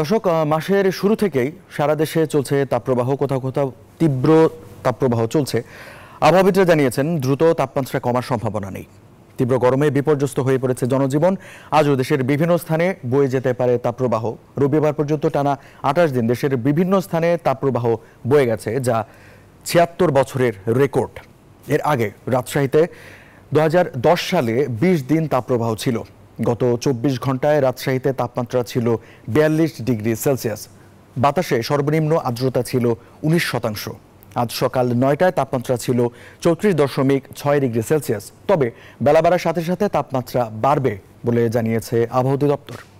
দর্শক মাসের শুরু থেকেই সারা দেশে চলছে তাপপ্রবাহ কোথাও কোথাও তীব্র তাপপ্রবাহ চলছে আবহাওয়াবিদরা জানিয়েছেন দ্রুত তাপমাত্রা কমার সম্ভাবনা নেই তীব্র গরমে বিপর্যস্ত হয়ে পড়েছে জনজীবন আজও দেশের বিভিন্ন স্থানে বয়ে যেতে পারে তাপপ্রবাহ রবিবার পর্যন্ত টানা আঠাশ দিন দেশের বিভিন্ন স্থানে তাপপ্রবাহ বয়ে গেছে যা ছিয়াত্তর বছরের রেকর্ড এর আগে রাজশাহীতে দু সালে ২০ দিন তাপপ্রবাহ ছিল গত চব্বিশ ঘন্টায় রাজশাহীতে তাপমাত্রা ছিল বিয়াল্লিশ ডিগ্রি সেলসিয়াস বাতাসে সর্বনিম্ন আর্দ্রতা ছিল উনিশ শতাংশ আজ সকাল নয়টায় তাপমাত্রা ছিল চৌত্রিশ দশমিক ছয় ডিগ্রি সেলসিয়াস তবে বেলা বাড়ার সাথে সাথে তাপমাত্রা বাড়বে বলে জানিয়েছে আবহাওয়া দপ্তর